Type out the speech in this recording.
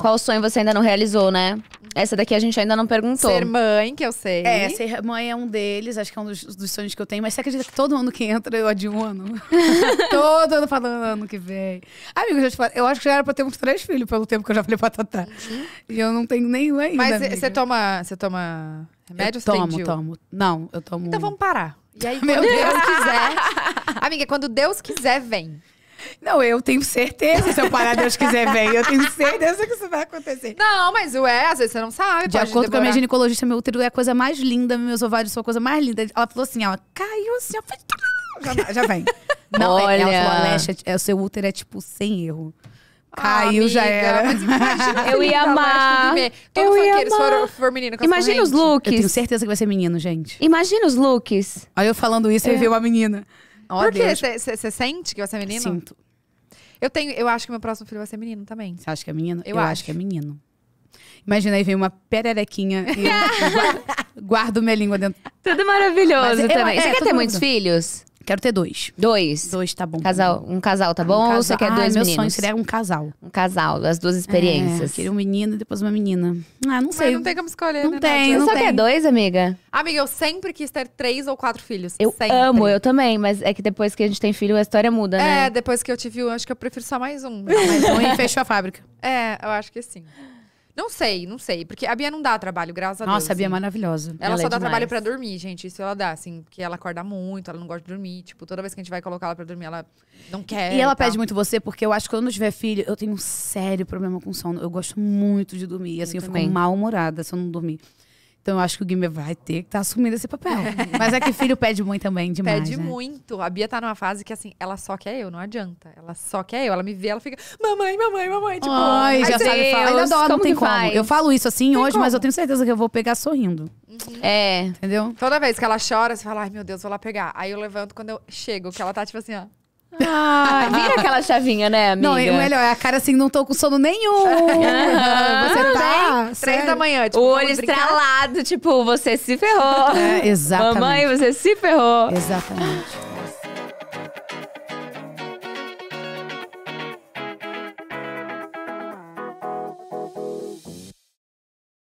Qual sonho você ainda não realizou, né? Essa daqui a gente ainda não perguntou. Ser mãe, que eu sei. É, ser mãe é um deles, acho que é um dos, dos sonhos que eu tenho. Mas você acredita que todo ano que entra eu um ano. todo ano falando ano que vem. Amigo, eu, eu acho que já era pra ter uns três filhos pelo tempo que eu já falei pra Tatá. Uhum. E eu não tenho nenhum ainda. Mas você toma, você toma remédio? Eu tomo, tomo. Não, eu tomo. Então vamos parar. E aí, quando Meu Deus quiser. Amiga, quando Deus quiser, vem. Não, eu tenho certeza, se eu parar, Deus quiser, vem. Eu tenho certeza que isso vai acontecer. Não, mas ué, às vezes você não sabe. De acordo com a minha ginecologista, meu útero é a coisa mais linda, meus ovários são a coisa mais linda. Ela falou assim, ó, caiu assim, ó, já, já vem. Não, Olha. É, ela falou, é, o seu útero é tipo sem erro. Ah, caiu, ah, já era. eu ia tá tipo, amar. Todo ia amar. for, for menino. Imagina os looks. Eu tenho certeza que vai ser menino, gente. Imagina os looks. Aí eu falando isso, é. eu vi uma menina. Oh, Por quê? Você sente que você é menino? Sinto. Eu tenho, eu acho que meu próximo filho vai ser menino também. Você acha que é menino? Eu, eu acho. acho. que é menino. Imagina aí, vem uma pererequinha e eu guardo minha língua dentro. Tudo maravilhoso Mas, também. Eu, é, você quer ter mundo. muitos filhos? Quero ter dois. Dois? Dois, tá bom. Casal, um casal, tá bom? Um casal. Ou você quer dois meninos. meu meninos? sonho seria um casal. Um casal, as duas é, experiências. É, queria um menino e depois uma menina. Ah, não sei. Mas não tem como escolher, não né? Tem, não você só quer dois, amiga? Amiga, eu sempre quis ter três ou quatro filhos. Eu sempre. amo, eu também. Mas é que depois que a gente tem filho, a história muda, é, né? É, depois que eu tive um, acho que eu prefiro só mais um. Não, mais um e fechou a fábrica. É, eu acho que sim. Não sei, não sei. Porque a Bia não dá trabalho, graças a Deus. Nossa, a Bia é assim. é maravilhosa. Ela, ela só é dá demais. trabalho pra dormir, gente. Isso ela dá, assim. Porque ela acorda muito, ela não gosta de dormir. Tipo, toda vez que a gente vai colocar ela pra dormir, ela não quer. E ela tá. pede muito você, porque eu acho que quando eu tiver filho, eu tenho um sério problema com sono. Eu gosto muito de dormir. Assim, eu, eu fico mal-humorada se eu não dormir. Então eu acho que o Guimê vai ter que estar tá assumindo esse papel. Mas é que filho pede muito também, demais. Pede né? muito. A Bia tá numa fase que assim, ela só quer eu, não adianta. Ela só quer eu. Ela me vê, ela fica, mamãe, mamãe, mamãe. Tipo, ai, já sabe, eu Ainda dó, não tem como. Faz? Eu falo isso assim tem hoje, como? mas eu tenho certeza que eu vou pegar sorrindo. Uhum. É. Entendeu? Toda vez que ela chora, você fala, ai meu Deus, vou lá pegar. Aí eu levanto quando eu chego, que ela tá tipo assim, ó. Ah, vira aquela chavinha, né, amiga? Não, é o melhor é a cara assim, não tô com sono nenhum. você tá... Três, três da manhã, tipo, O olho estralado, tipo, você se ferrou. É, exatamente. Mamãe, você se ferrou. Exatamente.